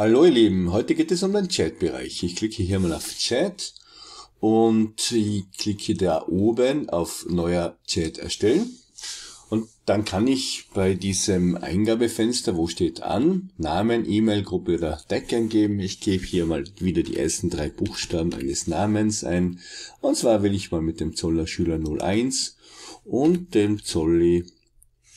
Hallo ihr Lieben, heute geht es um den Chatbereich. Ich klicke hier mal auf Chat und ich klicke da oben auf neuer Chat erstellen. Und dann kann ich bei diesem Eingabefenster, wo steht an, Namen, E-Mail, Gruppe oder Deck eingeben. Ich gebe hier mal wieder die ersten drei Buchstaben eines Namens ein. Und zwar will ich mal mit dem Zoller Schüler 01 und dem Zolli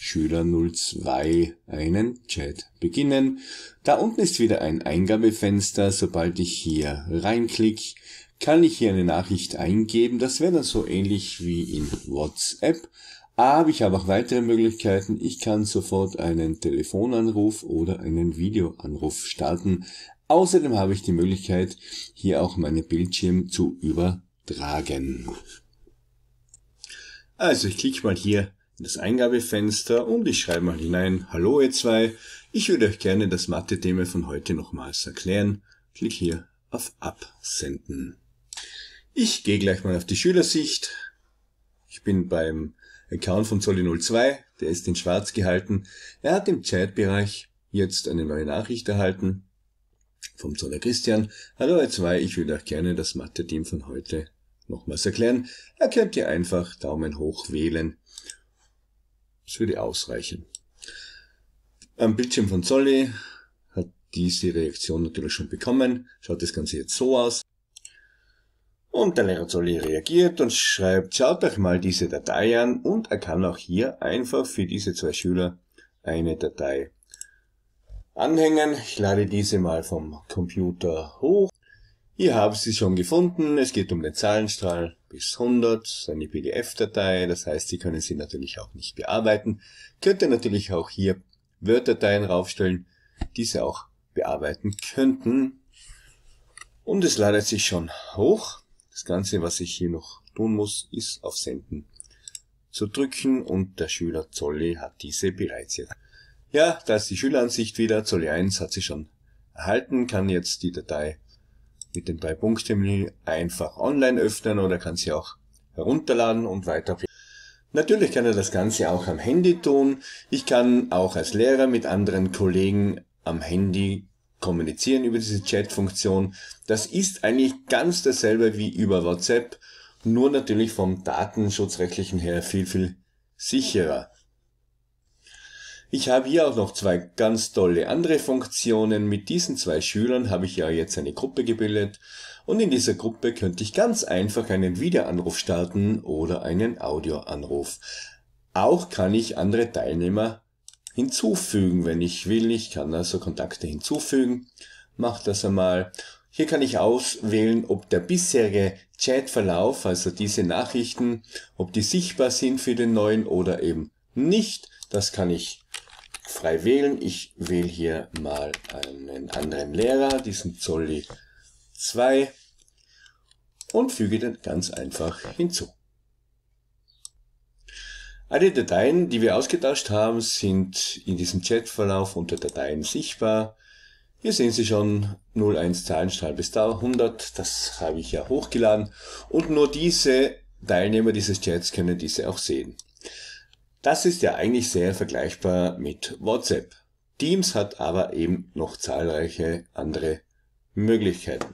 Schüler 02 einen Chat beginnen. Da unten ist wieder ein Eingabefenster. Sobald ich hier reinklick, kann ich hier eine Nachricht eingeben. Das wäre dann so ähnlich wie in WhatsApp. Aber ich habe auch weitere Möglichkeiten. Ich kann sofort einen Telefonanruf oder einen Videoanruf starten. Außerdem habe ich die Möglichkeit, hier auch meine Bildschirm zu übertragen. Also ich klicke mal hier in das Eingabefenster und ich schreibe mal hinein, hallo ihr zwei, ich würde euch gerne das Mathe-Thema von heute nochmals erklären. Klick hier auf Absenden. Ich gehe gleich mal auf die Schülersicht. Ich bin beim Account von zolli 02 der ist in schwarz gehalten. Er hat im Chatbereich jetzt eine neue Nachricht erhalten vom Zoller Christian. Hallo ihr zwei, ich würde euch gerne das Mathe-Team von heute nochmals erklären. Er könnt ihr einfach Daumen hoch wählen das würde ausreichen. Am Bildschirm von Zolli hat diese Reaktion natürlich schon bekommen. Schaut das Ganze jetzt so aus. Und der Lehrer Zolli reagiert und schreibt, schaut euch mal diese Datei an und er kann auch hier einfach für diese zwei Schüler eine Datei anhängen. Ich lade diese mal vom Computer hoch. Ihr habt sie schon gefunden. Es geht um den Zahlenstrahl bis 100, eine PDF-Datei. Das heißt, Sie können sie natürlich auch nicht bearbeiten. Könnt ihr natürlich auch hier Word-Dateien raufstellen, die Sie auch bearbeiten könnten. Und es ladet sich schon hoch. Das Ganze, was ich hier noch tun muss, ist auf Senden zu drücken und der Schüler Zolli hat diese bereits jetzt. Ja, da ist die Schüleransicht wieder. Zolli 1 hat sie schon erhalten, kann jetzt die Datei mit dem Drei-Punkt-Terminal einfach online öffnen oder kann sie auch herunterladen und weiter. Natürlich kann er das Ganze auch am Handy tun. Ich kann auch als Lehrer mit anderen Kollegen am Handy kommunizieren über diese Chat-Funktion. Das ist eigentlich ganz dasselbe wie über WhatsApp, nur natürlich vom datenschutzrechtlichen her viel, viel sicherer. Ich habe hier auch noch zwei ganz tolle andere Funktionen. Mit diesen zwei Schülern habe ich ja jetzt eine Gruppe gebildet und in dieser Gruppe könnte ich ganz einfach einen Videoanruf starten oder einen Audioanruf. Auch kann ich andere Teilnehmer hinzufügen, wenn ich will. Ich kann also Kontakte hinzufügen. Mach das einmal. Hier kann ich auswählen, ob der bisherige Chatverlauf, also diese Nachrichten, ob die sichtbar sind für den neuen oder eben nicht. Das kann ich frei wählen. Ich wähle hier mal einen anderen Lehrer, diesen Zolli 2 und füge den ganz einfach hinzu. Alle Dateien, die wir ausgetauscht haben, sind in diesem Chatverlauf unter Dateien sichtbar. Hier sehen Sie schon 01 Zahlenstahl bis 100, das habe ich ja hochgeladen und nur diese Teilnehmer dieses Chats können diese auch sehen. Das ist ja eigentlich sehr vergleichbar mit WhatsApp. Teams hat aber eben noch zahlreiche andere Möglichkeiten.